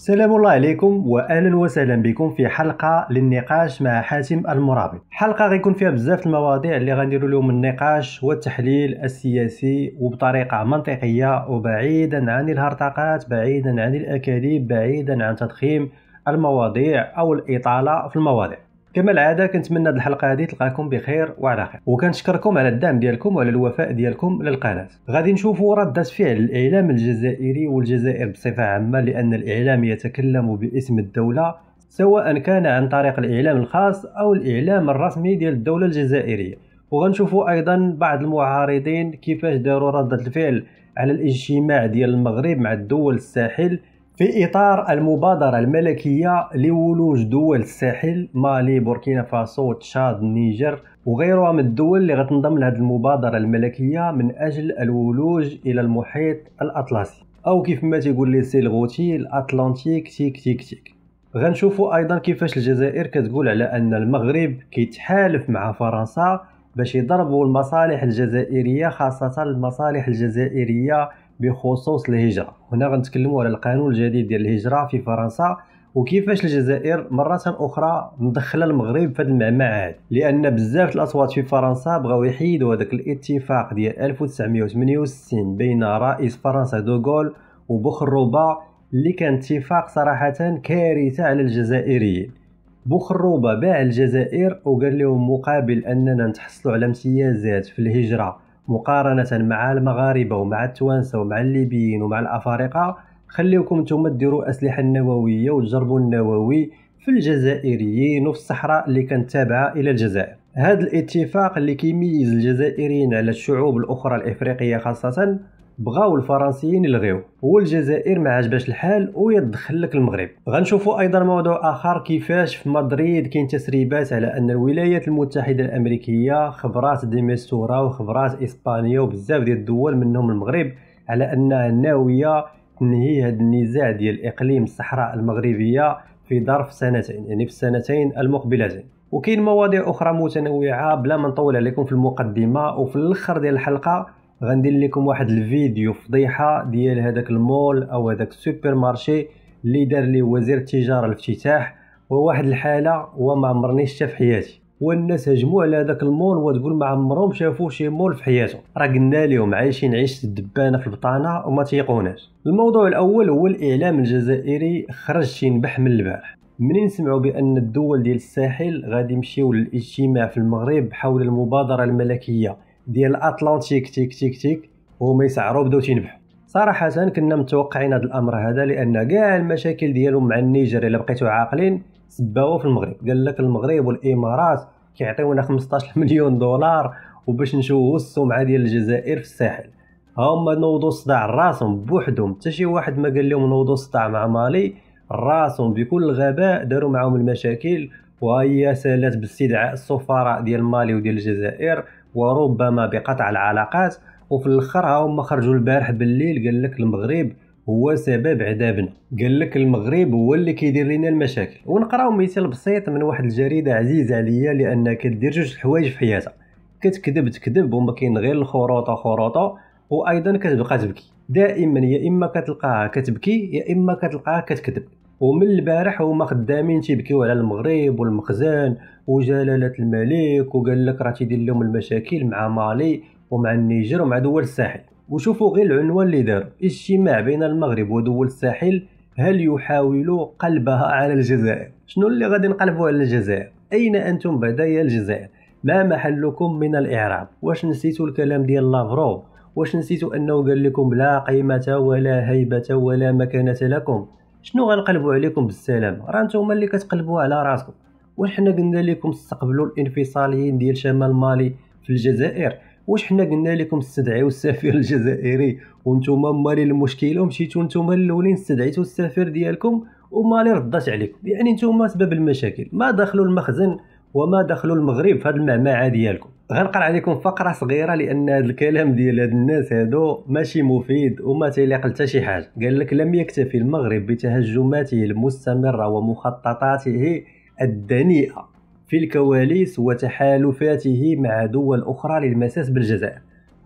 سلام الله عليكم واهلا وسهلا بكم في حلقه للنقاش مع حاتم المرابط حلقه غيكون فيها بزاف المواضيع اللي غنديروا لهم النقاش والتحليل السياسي وبطريقه منطقيه وبعيدا عن الهرطقات بعيدا عن الاكاذيب بعيدا عن تضخيم المواضيع او الاطاله في المواضيع كما العاده كنتمنى هذه الحلقه هذه تلقاكم بخير وعلى خير وكنشكركم على الدعم ديالكم وعلى الوفاء ديالكم للقناه غادي نشوفوا ردة فعل الاعلام الجزائري والجزائر بصفه عامه لان الاعلام يتكلم باسم الدوله سواء كان عن طريق الاعلام الخاص او الاعلام الرسمي ديال الدوله الجزائريه وغنشوفوا ايضا بعض المعارضين كيفاش داروا ردة الفعل على الاجتماع ديال المغرب مع الدول الساحل في إطار المبادرة الملكية لولوج دول الساحل مالي بوركينا فاسو تشاد النيجر وغيرها من الدول اللي غتنضم لهذه المبادرة الملكية من أجل الولوج إلى المحيط الأطلسي أو كيف ما تيقول لي سيل غوتي الاطلانتيك تيك تيك تيك غنشوفوا أيضا كيفاش الجزائر كتقول على أن المغرب كيتحالف مع فرنسا باش يضربوا المصالح الجزائرية خاصة المصالح الجزائرية بخصوص الهجرة هنا غنتكلموا على القانون الجديد ديال الهجرة في فرنسا وكيفاش الجزائر مرة أخرى مدخلة المغرب في هذا المعمعة لأن بزاف الأصوات في فرنسا بغاو يحيدوا هذاك الاتفاق ديال 1968 بين رئيس فرنسا دوغول وبوخروبا اللي كان اتفاق صراحة كارثة على الجزائريين بوخروبا باع الجزائر وقال لهم مقابل أننا نتحصلوا على امتيازات في الهجرة مقارنه مع المغاربه ومع التوانسه ومع الليبيين ومع الافارقه خليوكم نتوما ديروا اسلحه نوويه وتجربوا النووي في الجزائريين وفي الصحراء اللي كانت تابعه الى الجزائر هذا الاتفاق اللي كيميز الجزائريين على الشعوب الاخرى الافريقيه خاصه بغاو الفرنسيين يلغيو والجزائر ما عجباش الحال ويدخل لك المغرب غنشوفوا ايضا موضوع اخر كيفاش في مدريد كاين تسريبات على ان الولايات المتحده الامريكيه خبرات ديميستورا وخبرات اسبانيا وبزاف ديال الدول منهم المغرب على انها ناويه تنهي هذا النزاع ديال اقليم الصحراء المغربيه في ظرف سنتين يعني في السنتين المقبلتين وكاين مواضيع اخرى متنوعه بلا ما نطول عليكم في المقدمه وفي الاخر ديال الحلقه غندير لكم واحد الفيديو فضيحه ديال هذاك المول او هذاك السوبر مارشي اللي دار ليه وزير التجاره الافتتاح وواحد الحاله وما عمرني شفتها في حياتي والناس هجموا على هذاك المول وتقول ما عمرهم شافوا شي مول في حياتهم راه قلنا لهم عايشين عيشه الدبانه في البطانه وما تيقوناش الموضوع الاول هو الاعلام الجزائري خرج نبح من البارح منين سمعوا بان الدول ديال الساحل غادي يمشيو للاجتماع في المغرب حول المبادره الملكيه ديال الاتلانتيك تيك تيك تيك وهما يسعروا بداو تينبحوا صراحة كنا متوقعين هذا الأمر هذا لأن كاع المشاكل ديالهم مع النيجر إلا بقيتو عاقلين سباوه في المغرب قال لك المغرب والإمارات كيعطيونا 15 مليون دولار وباش نشوهوا السمعة ديال الجزائر في الساحل هما نوضوا الصداع راسهم بوحدهم حتى شي واحد ما قال لهم نوضوا الصداع مع مالي راسهم بكل غباء داروا معاهم المشاكل وهي سالات باستدعاء السفراء ديال مالي وديال الجزائر وربما بقطع العلاقات وفي الاخر هما خرجوا البارح بالليل قال لك المغرب هو سبب عذابنا قال لك المغرب هو اللي كيدير لنا المشاكل ونقراو مثال بسيط من واحد الجريده عزيزه عليا لان كدير جوج الحوايج في حياتها كتكذب تكذب وما كاين غير الخروطه خروطه وايضا كتبقى تبكي دائما يا اما كتلقاها كتبكي يا اما كتلقاها كتكذب ومن البارح هما خدامين تيبكيو على المغرب والمخزن وجلاله الملك وقال لك راه تيدير لهم المشاكل مع مالي ومع النيجر ومع دول الساحل وشوفوا غير العنوان اللي دار اجتماع بين المغرب ودول الساحل هل يحاول قلبها على الجزائر شنو اللي غادي نقلبوا على الجزائر اين انتم يا الجزائر ما محلكم من الاعراب واش نسيتوا الكلام ديال لافروف واش نسيتوا انه قال لكم لا قيمه ولا هيبه ولا مكانه لكم شنو غنقلبوا عليكم بالسلام راه نتوما اللي كتقلبوا على راسكم واش حنا قلنا لكم استقبلوا الانفصاليين ديال شمال مالي في الجزائر واش حنا قلنا لكم استدعيو السفير الجزائري وانتم مالي المشكله ومشيتو نتوما الاولين استدعيتو السفير ديالكم ومالي ردات عليكم يعني نتوما سبب المشاكل ما دخلوا المخزن وما دخلوا المغرب في هذه المعمعه ديالكم غنقرا عليكم فقره صغيره لان هذا الكلام ديال هاد الناس هادو ماشي مفيد وما تيليق حتى شي حاجه قال لك لم يكتفي المغرب بتهجماته المستمره ومخططاته الدنيئه في الكواليس وتحالفاته مع دول اخرى للمساس بالجزائر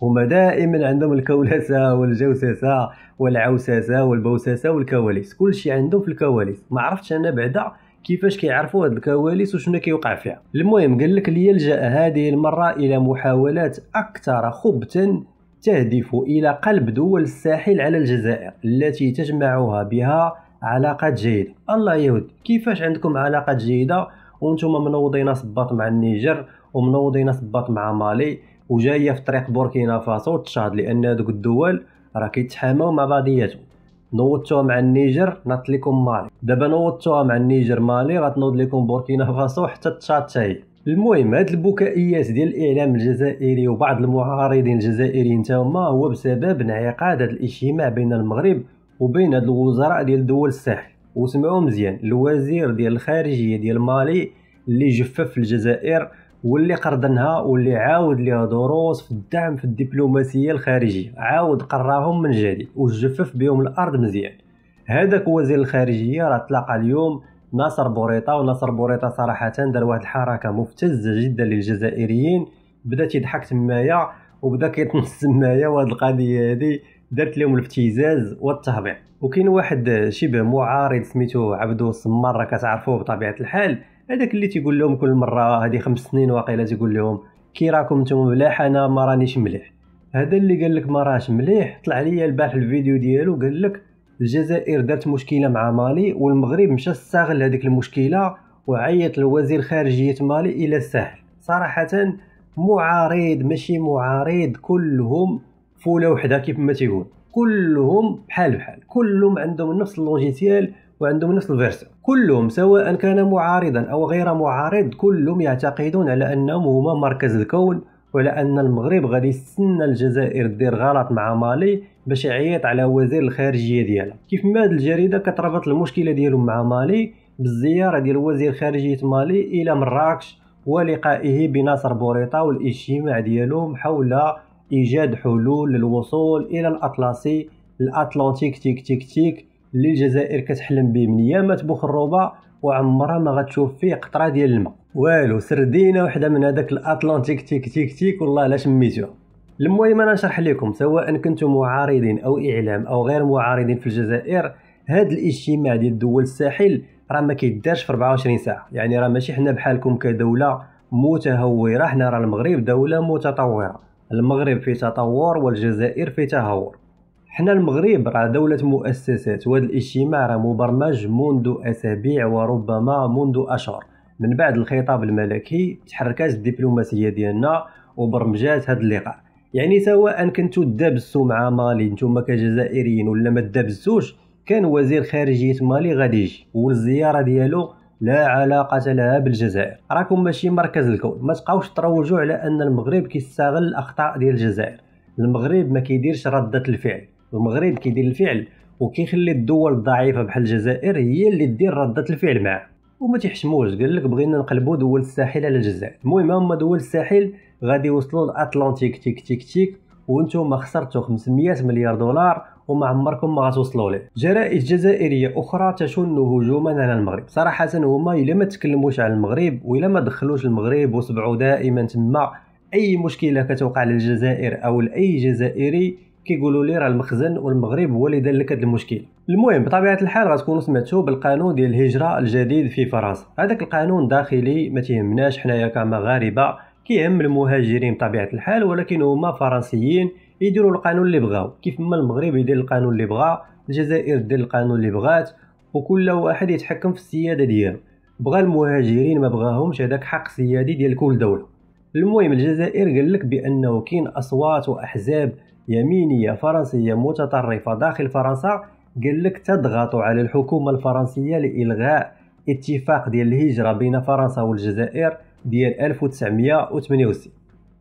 هما دائما عندهم الكولسه والجوسسه والعوسسه والبوسسه والكواليس كلشي عندهم في الكواليس ما عرفتش انا بعدا كيفاش كيعرفوا هاد الكواليس وشنو كيوقع فيها المهم قال لك ليلجا هذه المره الى محاولات اكثر خبثا تهدف الى قلب دول الساحل على الجزائر التي تجمعها بها علاقات جيده الله يهود كيفاش عندكم علاقات جيده وانتم منوضين صباط مع النيجر ومنوضين صباط مع مالي وجايه في طريق بوركينا فاسو تشاد لان هذوك الدول راه كيتحاماو مع بعضياتهم نوضتوها مع النيجر نط لكم مالي دابا نوضتوها مع النيجر مالي غتنوض لكم بوركينا فاسو حتى تشاد المهم هاد البكائيات ديال الاعلام الجزائري وبعض المعارضين الجزائريين تا هما هو بسبب انعقاد هاد الاجتماع بين المغرب وبين هاد الوزراء ديال دول الساحل وسمعوا مزيان الوزير ديال الخارجيه ديال مالي اللي جفف الجزائر واللي قرضنها واللي عاود ليها دروس في الدعم في الدبلوماسيه الخارجيه عاود قراهم من جديد وجفف بهم الارض مزيان هذاك وزير الخارجيه راه تلاقى اليوم ناصر بوريطه وناصر بوريطه صراحه دار واحد الحركه مفتزه جدا للجزائريين بدا تيضحك تمايا وبدا كيتنس تمايا وهاد القضيه هادي دارت لهم الابتزاز والتهبيط وكاين واحد شبه معارض سميتو عبدو السمار كتعرفوه بطبيعه الحال هذاك اللي تيقول لهم كل مره هذه خمس سنين واقيلا تيقول لهم كي راكم نتوما ملاح انا ما رانيش مليح هذا اللي قال لك ما راش مليح طلع ليا البارح الفيديو ديالو قال لك الجزائر دارت مشكله مع مالي والمغرب مشى استغل هذيك المشكله وعيط لوزير خارجيه مالي الى الساحل صراحه معارض ماشي معارض كلهم فوله وحده كيف ما تيقول كلهم بحال بحال كلهم عندهم نفس اللوجيتيال وعندهم نفس الفيرس كلهم سواء كان معارضا او غير معارض كلهم يعتقدون على انهم هما مركز الكون وعلى ان المغرب غادي يستنى الجزائر دير غلط مع مالي باش يعيط على وزير الخارجيه ديالها كيف ما هاد الجريده كتربط المشكله ديالهم مع مالي بالزياره ديال وزير خارجيه مالي الى مراكش ولقائه بناصر بوريطه والاجتماع ديالهم حول ايجاد حلول للوصول الى الاطلسي الاطلنطيك تيك تيك تيك اللي الجزائر كتحلم به من يامات بوخروبه وعمرها ما غتشوف فيه قطره ديال الماء والو سردينا وحده من هذاك الاطلنطيك تيك تيك تيك والله لا شميتو المهم انا نشرح لكم سواء كنتم معارضين او اعلام او غير معارضين في الجزائر هذا الاجتماع ديال دول الساحل راه ما كيدارش في 24 ساعه يعني راه ماشي حنا بحالكم كدوله متهوره حنا راه المغرب دوله متطوره المغرب في تطور والجزائر في تهور حنا المغرب راه دولة مؤسسات وهذا الاجتماع راه مبرمج منذ أسابيع وربما منذ أشهر من بعد الخطاب الملكي تحركات الدبلوماسية ديالنا وبرمجات هذا اللقاء يعني سواء كنتو دابزتو مع مالي نتوما كجزائريين ولا ما دابزتوش كان وزير خارجية مالي غادي يجي والزيارة ديالو لا علاقة لها بالجزائر راكم ماشي مركز الكون ما تبقاوش تروجوا على ان المغرب كيستغل الاخطاء ديال الجزائر المغرب ما كيديرش ردة الفعل المغرب كيدير الفعل وكيخلي الدول الضعيفه بحال الجزائر هي اللي دير رده الفعل معاه وما تيحشموش قال لك بغينا نقلبوا دول الساحل على الجزائر المهم هما دول الساحل غادي يوصلوا للاطلانتيك تيك تيك تيك وانتم خسرتوا 500 مليار دولار وما عمركم ما غتوصلوا ليه جرائد جزائريه اخرى تشن هجوما على المغرب صراحه هما الا ما تكلموش على المغرب والا ما دخلوش المغرب وسبعوا دائما تما اي مشكله كتوقع للجزائر او لاي جزائري كيقولوا لي راه المخزن والمغرب هو اللي دار لك هذا المشكل المهم بطبيعه الحال غتكونوا سمعتوا بالقانون ديال الهجره الجديد في فرنسا هذاك القانون داخلي ما تيهمناش حنايا كمغاربه كيهم المهاجرين بطبيعه الحال ولكن هما فرنسيين يديروا القانون اللي بغاو كيف ما المغرب يدير القانون اللي بغا الجزائر دير القانون اللي بغات وكل واحد يتحكم في السياده ديالو بغى المهاجرين ما بغاهمش هذاك حق سيادي ديال كل دوله المهم الجزائر قال لك بانه كاين اصوات واحزاب يمينية فرنسية متطرفة داخل فرنسا قال لك تضغط على الحكومة الفرنسية لإلغاء اتفاق ديال الهجرة بين فرنسا والجزائر ديال 1968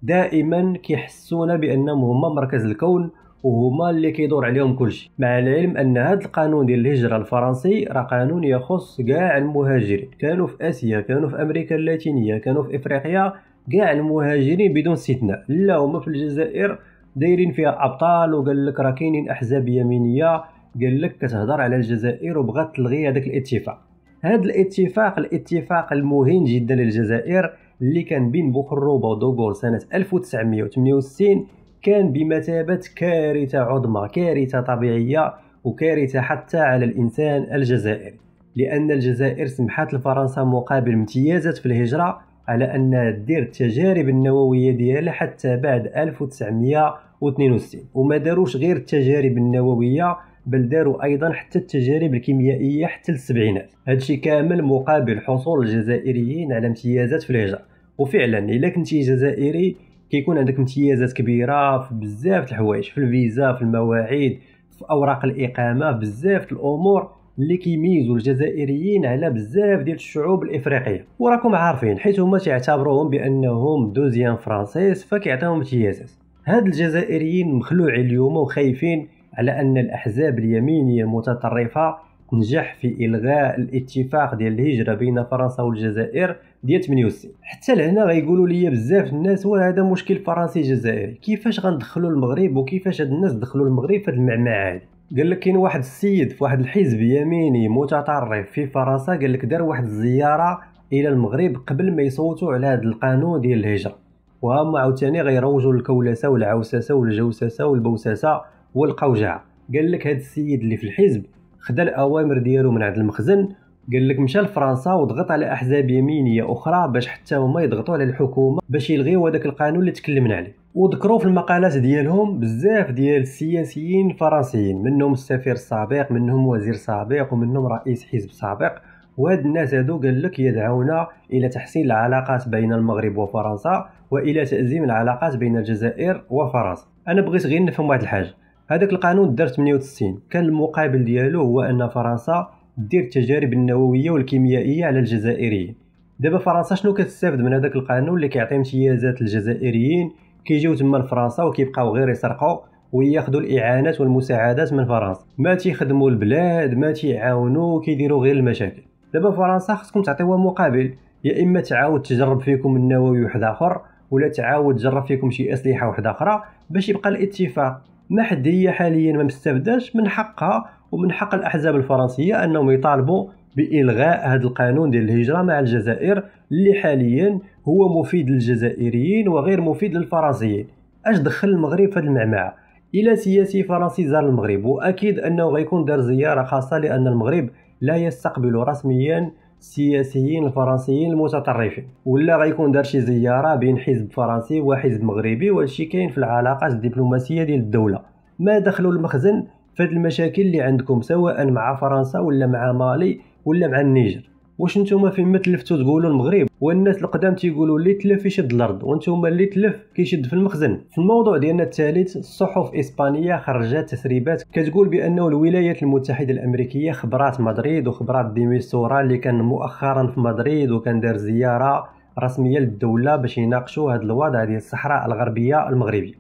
دائما كيحسونا بانهم هما مركز الكون وهما اللي كيدور عليهم كلشي مع العلم ان هذا القانون ديال الهجره الفرنسي راه قانون يخص كاع المهاجرين كانوا في اسيا كانوا في امريكا اللاتينيه كانوا في افريقيا كاع المهاجرين بدون استثناء لا هما في الجزائر دايرين فيها ابطال وقال لك راه كاينين احزاب يمينيه قال لك كتهضر على الجزائر وبغات تلغي هذاك الاتفاق هذا الاتفاق الاتفاق المهم جدا للجزائر اللي كان بين بوخروبه ودوغول سنه 1968 كان بمثابه كارثه عظمى كارثه طبيعيه وكارثه حتى على الانسان الجزائري لان الجزائر سمحت لفرنسا مقابل امتيازات في الهجره على أن دير التجارب النووية ديالها حتى بعد 1962 وما داروش غير التجارب النووية بل داروا ايضا حتى التجارب الكيميائيه حتى السبعينات هادشي كامل مقابل حصول الجزائريين على امتيازات في الهجره وفعلا الا كنتي جزائري كيكون عندك امتيازات كبيره في بزاف الحوايج في الفيزا في المواعيد في اوراق الاقامه بزاف الامور اللي كيميزوا الجزائريين على بزاف ديال الشعوب الافريقيه وراكم عارفين حيت هما تيعتبروهم بانهم دوزيام فرانسيس فكيعطيهم امتيازات هاد الجزائريين مخلوعين اليوم وخايفين على ان الاحزاب اليمينيه المتطرفه نجح في الغاء الاتفاق ديال الهجره بين فرنسا والجزائر ديال 68 حتى لهنا غيقولوا لي بزاف الناس ولا هذا مشكل فرنسي جزائري كيفاش غندخلوا المغرب وكيفاش هاد الناس دخلوا المغرب في المعمعه هادي قال لك كاين واحد السيد في واحد الحزب يميني متطرف في فرنسا قال لك دار واحد الزياره الى المغرب قبل ما يصوتوا على هذا القانون ديال الهجره وهم عاوتاني غيروجوا للكولسه والعوسسه والجوسسه والبوسسه والقوجعه قال لك هذا السيد اللي في الحزب خدا الاوامر ديالو من عند المخزن قال لك مشى لفرنسا وضغط على احزاب يمينيه اخرى باش حتى هما يضغطوا على الحكومه باش يلغيو هذاك القانون اللي تكلمنا عليه وذكروا في المقالات ديالهم بزاف ديال السياسيين الفرنسيين منهم السفير السابق منهم وزير سابق ومنهم رئيس حزب سابق وهاد الناس هادو قال لك يدعونا الى تحسين العلاقات بين المغرب وفرنسا والى تازيم العلاقات بين الجزائر وفرنسا انا بغيت غير نفهم واحد الحاجه هذاك القانون دار 68 كان المقابل ديالو هو ان فرنسا دير التجارب النوويه والكيميائيه على الجزائريين دابا فرنسا شنو كتستافد من هذاك القانون اللي كيعطي امتيازات للجزائريين كيجيو تما لفرنسا وكيبقاو غير يسرقوا وياخذوا الاعانات والمساعدات من فرنسا ما تيخدموا البلاد ما تيعاونوا كيديروا غير المشاكل دابا فرنسا خصكم تعطيوها مقابل يا اما تعاود تجرب فيكم النووي واحد اخر ولا تعاود تجرب فيكم شي اسلحه واحده اخرى باش يبقى الاتفاق ما حد هي حاليا ما مستفداش من حقها ومن حق الاحزاب الفرنسيه انهم يطالبوا بإلغاء هذا القانون ديال الهجرة مع الجزائر اللي حاليا هو مفيد للجزائريين وغير مفيد للفرنسيين اش دخل المغرب في هذه المعمعة إلى سياسي فرنسي زار المغرب وأكيد أنه غيكون دار زيارة خاصة لأن المغرب لا يستقبل رسميا السياسيين الفرنسيين المتطرفين ولا غيكون دار شي زياره بين حزب فرنسي وحزب مغربي وهادشي كاين في العلاقات الدبلوماسيه ديال الدوله ما دخلوا المخزن فهاد المشاكل اللي عندكم سواء مع فرنسا ولا مع مالي ولا مع النيجر واش نتوما فين ما تلفتو تقولوا المغرب والناس القدام تيقولوا اللي تلف يشد الارض وانتوما اللي تلف كيشد في المخزن في الموضوع ديالنا الثالث الصحف الاسبانيه خرجت تسريبات كتقول بانه الولايات المتحده الامريكيه خبرات مدريد وخبرات ديميسورا اللي كان مؤخرا في مدريد وكان دار زياره رسميه للدوله باش يناقشوا هذا الوضع ديال الصحراء الغربيه المغربيه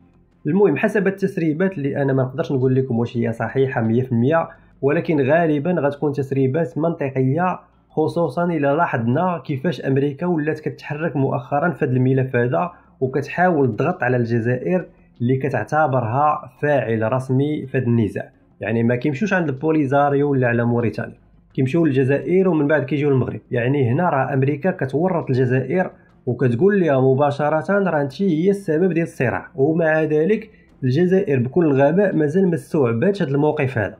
المهم حسب التسريبات اللي انا ما نقدرش نقول لكم واش هي صحيحه 100% ولكن غالبا غتكون تسريبات منطقيه خصوصا الا لاحظنا كيفاش امريكا ولات كتحرك مؤخرا في هذا الملف هذا وكتحاول الضغط على الجزائر اللي كتعتبرها فاعل رسمي في هذا النزاع يعني ما كيمشوش عند البوليزاريو ولا على موريتانيا كيمشيو للجزائر ومن بعد كيجيو المغرب يعني هنا راه امريكا كتورط الجزائر وكتقول لها مباشره راه انت هي السبب ديال الصراع ومع ذلك الجزائر بكل غباء مازال ما استوعباتش هذا الموقف هذا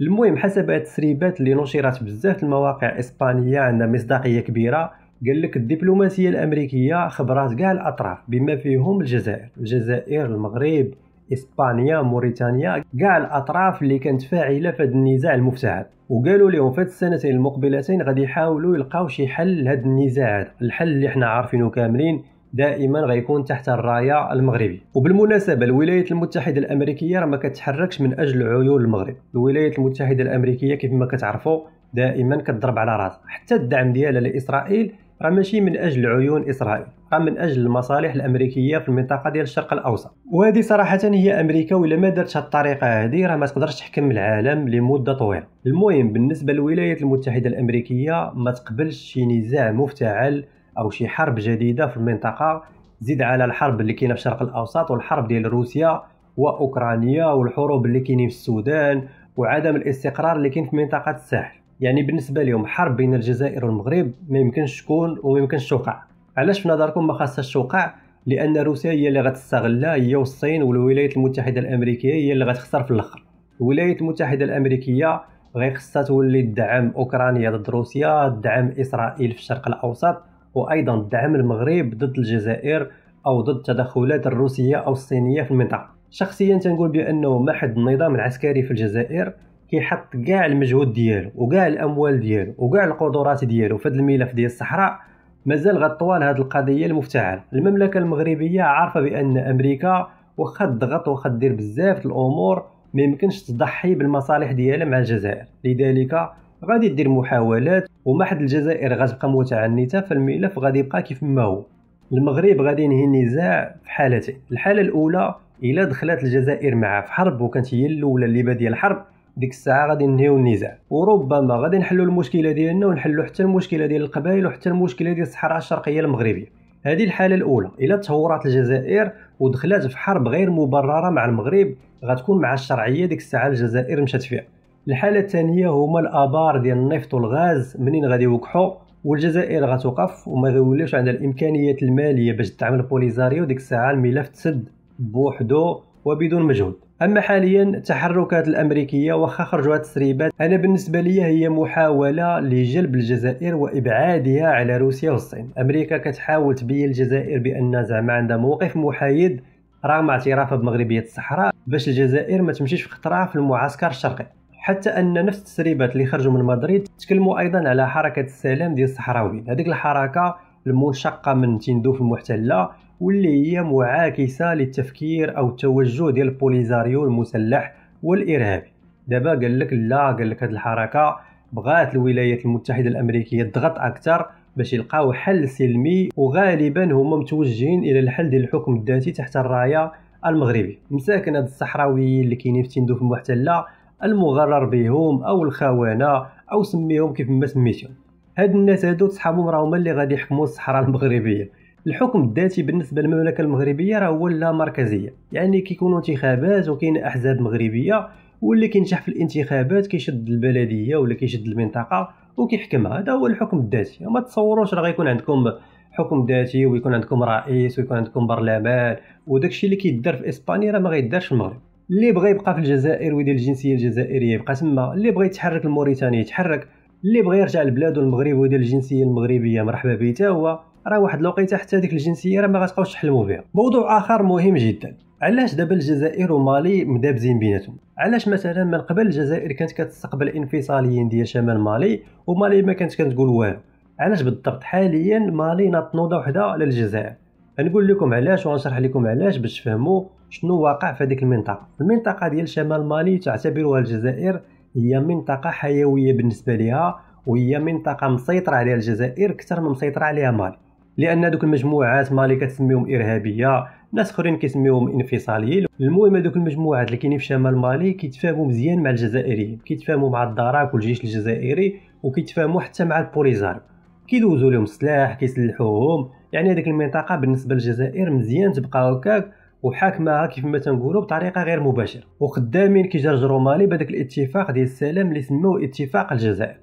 المهم حسب هاد التسريبات اللي نشرت بزاف المواقع اسبانيه عندها مصداقيه كبيره قال لك الدبلوماسيه الامريكيه خبرات كاع الاطراف بما فيهم الجزائر الجزائر المغرب اسبانيا موريتانيا كاع الاطراف اللي كانت فاعله في النزاع المفتعل وقالوا لهم في السنتين المقبلتين غادي يحاولوا يلقاو شي حل لهذا النزاع الحل اللي حنا عارفينه كاملين دائما غيكون تحت الرايه المغربي وبالمناسبه الولايات المتحده الامريكيه راه ما كتحركش من اجل عيون المغرب الولايات المتحده الامريكيه كيف ما كتعرفوا دائما كتضرب على راسها حتى الدعم ديالها لاسرائيل راه ماشي من اجل عيون اسرائيل راه من اجل المصالح الامريكيه في المنطقه ديال الشرق الاوسط وهذه صراحه هي امريكا ولا ما دارتش الطريقه هذه راه ما تقدرش تحكم العالم لمده طويله المهم بالنسبه للولايات المتحده الامريكيه ما تقبلش شي نزاع مفتعل او شي حرب جديده في المنطقه زيد على الحرب اللي كاينه في الشرق الاوسط والحرب ديال روسيا واوكرانيا والحروب اللي كاينين في السودان وعدم الاستقرار اللي كاين في منطقه الساحل يعني بالنسبه لهم حرب بين الجزائر والمغرب ما يمكنش تكون وما يمكنش توقع علاش في نظركم ما خاصهاش توقع لان روسيا هي اللي غتستغلها هي والصين والولايات المتحده الامريكيه هي اللي غتخسر في الاخر الولايات المتحده الامريكيه غيخصها خصها تولي تدعم اوكرانيا ضد روسيا تدعم اسرائيل في الشرق الاوسط وايضا دعم المغرب ضد الجزائر او ضد التدخلات الروسيه او الصينيه في المنطقه شخصيا تنقول بانه ما حد النظام العسكري في الجزائر كيحط كاع المجهود ديالو وكاع الاموال ديالو وكاع القدرات ديالو في هذا الملف ديال الصحراء مازال غطوال هذه القضيه المفتعله المملكه المغربيه عارفه بان امريكا واخا ضغط واخا دير بزاف الامور ما يمكنش تضحي بالمصالح ديالها مع الجزائر لذلك غادي دير محاولات وما حد الجزائر غتبقى متعنته فالملف غادي يبقى كيف ما هو المغرب غادي ينهي النزاع في حالتين الحاله الاولى الا دخلت الجزائر معاه في حرب وكانت هي الاولى اللي باديه الحرب ديك الساعه غادي ينهيو النزاع وربما غادي نحلوا المشكله ديالنا ونحلوا حتى المشكله ديال القبائل وحتى المشكله ديال الصحراء الشرقيه المغربيه هذه الحاله الاولى الا تهورات الجزائر ودخلت في حرب غير مبرره مع المغرب غتكون مع الشرعيه ديك الساعه الجزائر مشات فيها الحاله الثانيه هما الابار ديال النفط والغاز منين غادي يوقحوا والجزائر غتوقف وما غيوليش عندها الامكانيات الماليه باش تدعم البوليزاريو ديك الساعه الملف تسد بوحدو وبدون مجهود اما حاليا التحركات الامريكيه واخا خرجوا تسريبات انا بالنسبه لي هي محاوله لجلب الجزائر وابعادها على روسيا والصين امريكا كتحاول تبين الجزائر بان زعما عندها موقف محايد رغم اعترافها بمغربيه الصحراء باش الجزائر ما تمشيش في خطره في المعسكر الشرقي حتى ان نفس التسريبات اللي خرجوا من مدريد تكلموا ايضا على حركه السلام ديال الصحراويين هذيك الحركه المنشقه من تندوف المحتله واللي هي معاكسه للتفكير او التوجه ديال البوليزاريو المسلح والارهابي دابا قال لك لا قال لك هذه الحركه بغات الولايات المتحده الامريكيه تضغط اكثر باش يلقاو حل سلمي وغالبا هما متوجهين الى الحل ديال الحكم الذاتي تحت الرايه المغربي مساكن هاد الصحراويين اللي كاينين في تندوف المحتله المغرر بهم او الخونه او سميهم كيف ما سميتهم هاد الناس هادو تصحابهم هما اللي غادي يحكموا الصحراء المغربيه الحكم الذاتي بالنسبه للمملكه المغربيه راه هو اللامركزيه يعني كيكونوا انتخابات وكاين احزاب مغربيه واللي كينجح في الانتخابات كيشد البلديه ولا كيشد المنطقه وكيحكمها هذا هو الحكم الذاتي ما تصوروش راه غيكون عندكم حكم ذاتي ويكون عندكم رئيس ويكون عندكم برلمان وداكشي اللي كيدار في اسبانيا راه ما غيدارش في المغرب اللي بغى يبقى في الجزائر ويدير الجنسيه الجزائريه يبقى تما اللي بغى يتحرك لموريتانيا يتحرك اللي بغى يرجع لبلادو المغرب ويدير الجنسيه المغربيه مرحبا به حتى هو راه واحد الوقيته حتى ديك الجنسيه راه ما غتبقاوش تحلموا بها موضوع اخر مهم جدا علاش دابا الجزائر ومالي مدابزين بيناتهم علاش مثلا من قبل الجزائر كانت كتستقبل انفصاليين ديال شمال مالي ومالي ما كانت كتقول والو علاش بالضبط حاليا مالي ناط نوضه وحده على الجزائر نقول لكم علاش وغنشرح لكم علاش باش تفهموا شنو واقع في هذيك المنطقه المنطقه ديال شمال مالي تعتبرها الجزائر هي منطقه حيويه بالنسبه لها وهي منطقه مسيطره عليها الجزائر اكثر من مسيطره عليها مالي لان دوك المجموعات مالي كتسميهم ارهابيه ناس اخرين كيسميوهم انفصاليين المهم هذوك المجموعات اللي كاينين في شمال مالي كيتفاهموا مزيان مع الجزائريين كيتفاهموا مع الدراك والجيش الجزائري وكيتفاهموا حتى مع البوليزار كيدوزوا لهم السلاح كيسلحوهم يعني هذيك المنطقه بالنسبه للجزائر مزيان تبقى هكاك وحاكمها كيف ما تنقولوا بطريقه غير مباشره وخدامين كيجرجروا مالي بهذاك الاتفاق ديال السلام اللي سموه اتفاق الجزائر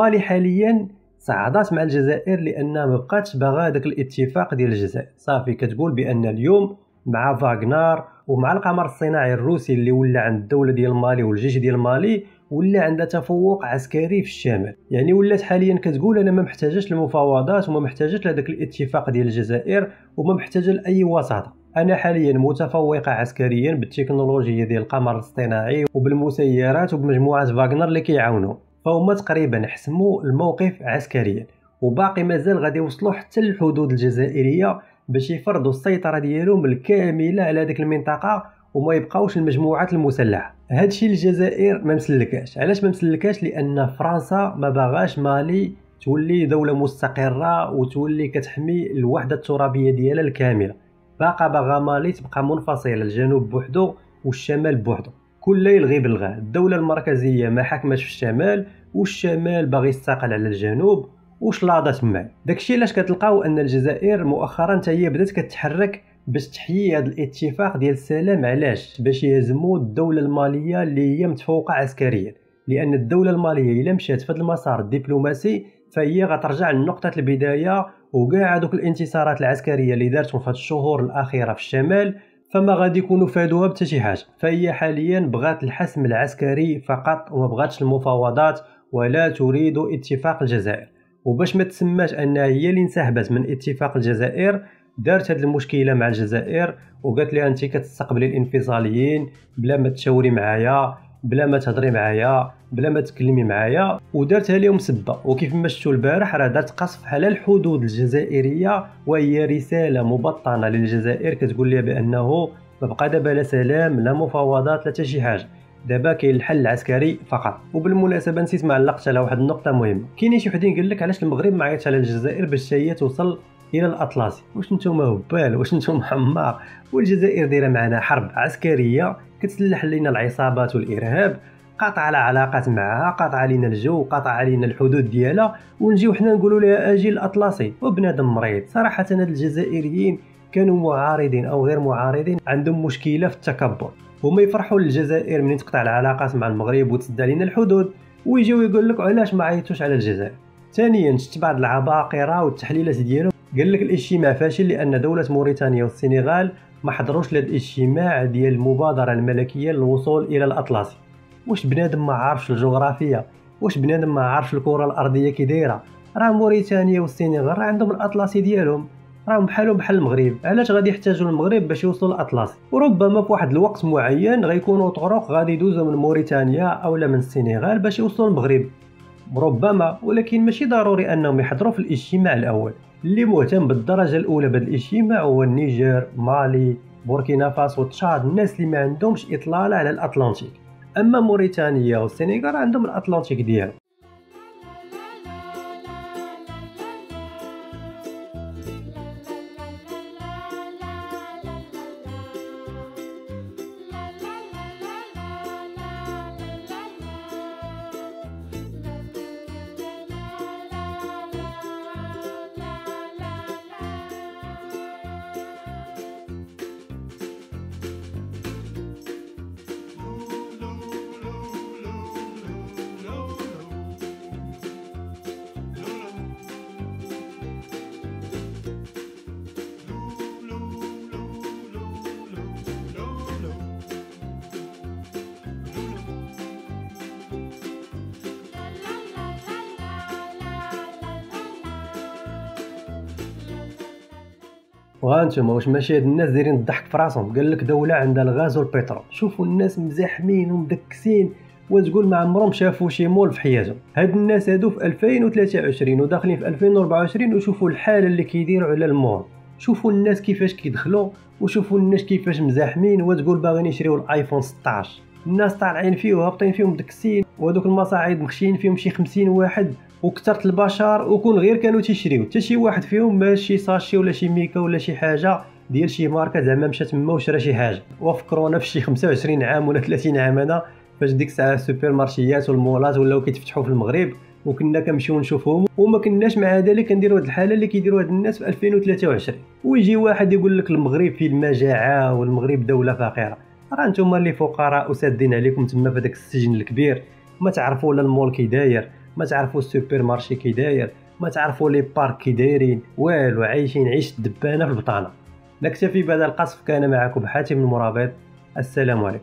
مالي حاليا صعدات مع الجزائر لانها ما بقاتش باغا داك الاتفاق ديال الجزائر صافي كتقول بان اليوم مع فاغنار ومع القمر الصناعي الروسي اللي ولا عند الدوله ديال مالي والجيش ديال مالي ولا عندها تفوق عسكري في الشمال يعني ولات حاليا كتقول انا ما محتاجاش المفاوضات وما محتاجاش لهذاك الاتفاق ديال الجزائر وما محتاجه لاي وساطه انا حاليا متفوقه عسكريا بالتكنولوجيا ديال القمر الاصطناعي وبالمسيرات وبمجموعه فاغنر اللي كيعاونوا فهم تقريبا حسموا الموقف عسكريا وباقي مازال غادي يوصلوا حتى الحدود الجزائريه باش يفرضوا السيطره ديالهم الكامله على ديك المنطقه وما يبقاوش المجموعات المسلحه هادشي الجزائر ما مسلكاش علاش ما مسلكاش لان فرنسا ما باغاش مالي تولي دوله مستقره وتولي كتحمي الوحده الترابيه ديالها الكامله باقا باغا مالي تبقى منفصلة الجنوب بوحدو والشمال بوحدو ليل يلغي الغاء الدولة المركزية ما حكمش في الشمال والشمال باغي يستقل على الجنوب وشلاضة تما داكشي علاش كتلقاو ان الجزائر مؤخرا حتى هي بدات كتحرك باش تحيي هذا الاتفاق ديال السلام علاش باش يهزموا الدولة المالية اللي هي متفوقة عسكريا لان الدولة المالية الا مشات في هذا المسار الدبلوماسي فهي غترجع لنقطة البداية وكاع هذوك الانتصارات العسكريه اللي دارتهم في الشهور الاخيره في الشمال فما غادي يكونوا فادوها بتا شي حاجه فهي حاليا بغات الحسم العسكري فقط وما بغاتش المفاوضات ولا تريد اتفاق الجزائر وباش ما تسماش انها هي اللي انسحبت من اتفاق الجزائر دارت هذه المشكله مع الجزائر وقالت لها انت كتستقبلي الانفصاليين بلا ما تشاوري معايا بلا ما تهضري معايا بلا ما تكلمي معايا ودارتها لهم سبه وكيف ما شفتوا البارح راه دارت قصف على الحدود الجزائريه وهي رساله مبطنه للجزائر كتقول لها بانه ما بقى دابا لا سلام لا مفاوضات لا حتى شي حاجه دابا كاين الحل العسكري فقط وبالمناسبه نسيت ما علقت على واحد النقطه مهمه كاينين شي وحدين قال لك علاش المغرب ما عيطش على الجزائر باش هي توصل الى الاطلسي واش نتوما هبال واش نتوما حمار والجزائر دايره معنا حرب عسكريه كتسلح لنا العصابات والارهاب قاطعه العلاقات معها قاطعه علينا الجو قاطعه علينا الحدود ديالها ونجيو حنا نقولوا لها اجي الاطلسي وبنادم مريض صراحه هاد الجزائريين كانوا معارضين او غير معارضين عندهم مشكله في التكبر هما يفرحوا للجزائر من تقطع العلاقات مع المغرب وتسد علينا الحدود ويجيو يقول لك علاش ما عيطوش على الجزائر ثانيا شفت بعض العباقره والتحليلات ديالهم قال لك الاجتماع فاشل لان دوله موريتانيا والسنغال ما حضروش لهذا الاجتماع ديال المبادره الملكيه للوصول الى الاطلسي واش بنادم ما عارفش الجغرافيا واش بنادم ما عارفش الكره الارضيه كي دايره راه موريتانيا والسنغال راه عندهم الاطلسي ديالهم راهم بحالهم بحال المغرب علاش غادي يحتاجوا المغرب باش يوصلوا للاطلس وربما في واحد الوقت معين غيكونوا طرق غادي يدوزوا من موريتانيا اولا من السنغال باش يوصلوا المغرب ربما ولكن ماشي ضروري انهم يحضروا في الاجتماع الاول اللي مهتم بالدرجه الاولى بهذا الاجتماع هو النيجر مالي بوركينا فاسو تشاد الناس اللي ما عندهمش اطلاله على الاطلنطيك اما موريتانيا والسنغال عندهم الاطلنطيك ديالهم وهانتوما واش ماشي هاد الناس دايرين الضحك في راسهم قال لك دوله عندها الغاز والبترول شوفوا الناس مزاحمين ومدكسين وتقول ما عمرهم شافوا شي مول في حياتهم هاد الناس هادو في 2023 وداخلين في 2024 وشوفوا الحاله اللي كيديروا على المول شوفوا الناس كيفاش كيدخلوا وشوفوا الناس كيفاش مزاحمين وتقول باغيين يشريو الايفون 16 الناس طالعين فيه وهابطين فيهم مدكسين وهذوك المصاعد مخشين فيهم شي 50 واحد وكثرت البشر وكون غير كانوا تيشريو حتى شي واحد فيهم ماشي ساشي ولا شي ميكا ولا شي حاجه ديال شي ماركه زعما مشى تما وشرا شي حاجه وفكرونا في شي 25 عام ولا 30 عام انا فاش ديك الساعه السوبر مارشيات والمولات ولاو كيتفتحوا في المغرب وكنا كنمشيو نشوفهم وما كناش مع ذلك كنديروا هاد الحاله اللي كيديروا هاد الناس في 2023 ويجي واحد يقول لك المغرب فيه المجاعه والمغرب دوله فقيره راه نتوما اللي فقراء وسادين عليكم تما في داك السجن الكبير ما تعرفوا لا المول كي داير ما تعرفوا السوبر مارشي كي داير ما تعرفوا لي بارك كي دايرين والو عايشين عيش الدبانه في البطانه نكتفي بهذا القصف كان معكم حاتم المرابط السلام عليكم